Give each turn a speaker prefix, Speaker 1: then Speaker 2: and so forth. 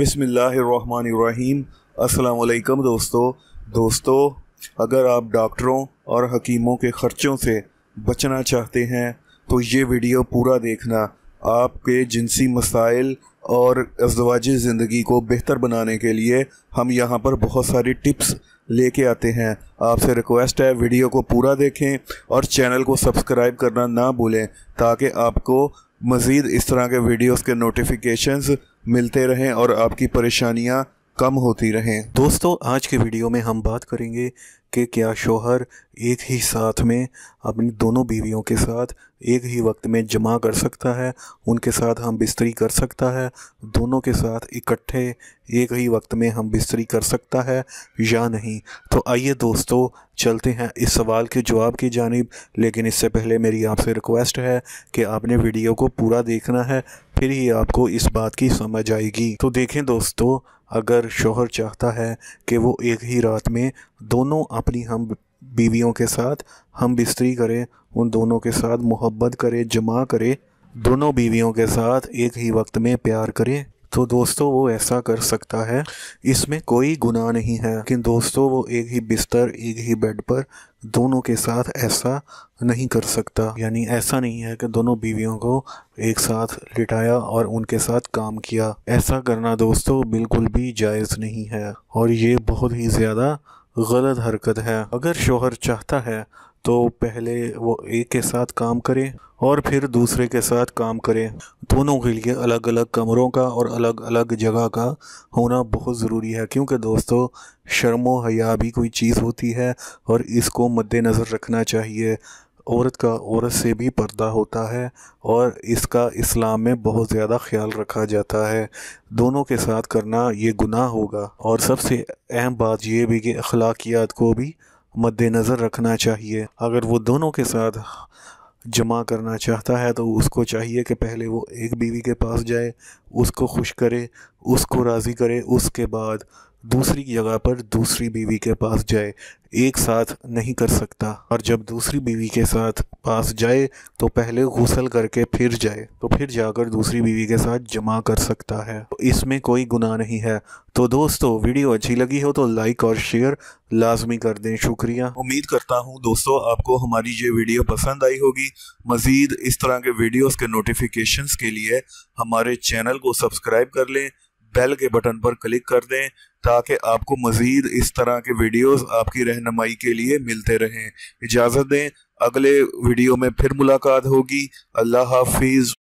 Speaker 1: बिसमीम अल्लाम दोस्तों दोस्तों अगर आप डॉक्टरों और हकीमों के ख़र्चों से बचना चाहते हैं तो ये वीडियो पूरा देखना आपके जिनसी मसाइल और अजवाज ज़िंदगी को बेहतर बनाने के लिए हम यहाँ पर बहुत सारी टिप्स लेके आते हैं आपसे रिक्वेस्ट है वीडियो को पूरा देखें और चैनल को सब्सक्राइब करना ना भूलें ताकि आपको मज़ीद इस तरह के वीडियोस के नोटिफिकेशंस मिलते रहें और आपकी परेशानियां कम होती रहें दोस्तों आज के वीडियो में हम बात करेंगे कि क्या शोहर एक ही साथ में अपनी दोनों बीवियों के साथ एक ही वक्त में जमा कर सकता है उनके साथ हम बिस्तरी कर सकता है दोनों के साथ इकट्ठे एक ही वक्त में हम बिस्तरी कर सकता है या नहीं तो आइए दोस्तों चलते हैं इस सवाल के जवाब की जानब लेकिन इससे पहले मेरी आपसे रिक्वेस्ट है कि आपने वीडियो को पूरा देखना है फिर ही आपको इस बात की समझ आएगी तो देखें दोस्तों अगर शोहर चाहता है कि वो एक ही रात में दोनों अपनी हम बीवियों के साथ हम बिस्तरी करें उन दोनों के साथ मोहब्बत करें जमा करें दोनों बीवियों के साथ एक ही वक्त में प्यार करें तो दोस्तों वो ऐसा कर सकता है इसमें कोई गुनाह नहीं है लेकिन दोस्तों वो एक ही बिस्तर एक ही बेड पर दोनों के साथ ऐसा नहीं कर सकता यानी ऐसा नहीं है कि दोनों बीवियों को एक साथ लिटाया और उनके साथ काम किया ऐसा करना दोस्तों बिल्कुल भी जायज़ नहीं है और ये बहुत ही ज़्यादा गलत हरकत है अगर शोहर चाहता है तो पहले वो एक के साथ काम करे और फिर दूसरे के साथ काम करें दोनों के लिए अलग अलग कमरों का और अलग अलग जगह का होना बहुत ज़रूरी है क्योंकि दोस्तों शर्मो हया भी कोई चीज़ होती है और इसको मद्देनज़र रखना चाहिए औरत का औरत से भी पर्दा होता है और इसका इस्लाम में बहुत ज़्यादा ख्याल रखा जाता है दोनों के साथ करना ये गुनाह होगा और सबसे अहम बात यह भी कि अखलाकियात को भी मद्देनज़र रखना चाहिए अगर वो दोनों के साथ जमा करना चाहता है तो उसको चाहिए कि पहले वो एक बीवी के पास जाए उसको खुश करे उसको राज़ी करे उसके बाद दूसरी जगह पर दूसरी बीवी के पास जाए एक साथ नहीं कर सकता और जब दूसरी बीवी के साथ पास जाए तो पहले गुसल करके फिर जाए तो फिर जाकर दूसरी बीवी के साथ जमा कर सकता है तो इसमें कोई गुनाह नहीं है तो दोस्तों वीडियो अच्छी लगी हो तो लाइक और शेयर लाजमी कर दें शुक्रिया उम्मीद करता हूँ दोस्तों आपको हमारी ये वीडियो पसंद आई होगी मज़ीद इस तरह के वीडियोज़ के नोटिफिकेशन के लिए हमारे चैनल को सब्सक्राइब कर लें बेल के बटन पर क्लिक कर दें ताकि आपको मज़ीद इस तरह के वीडियोस आपकी रहनमाई के लिए मिलते रहें इजाज़त दें अगले वीडियो में फिर मुलाकात होगी अल्लाह हाफिज़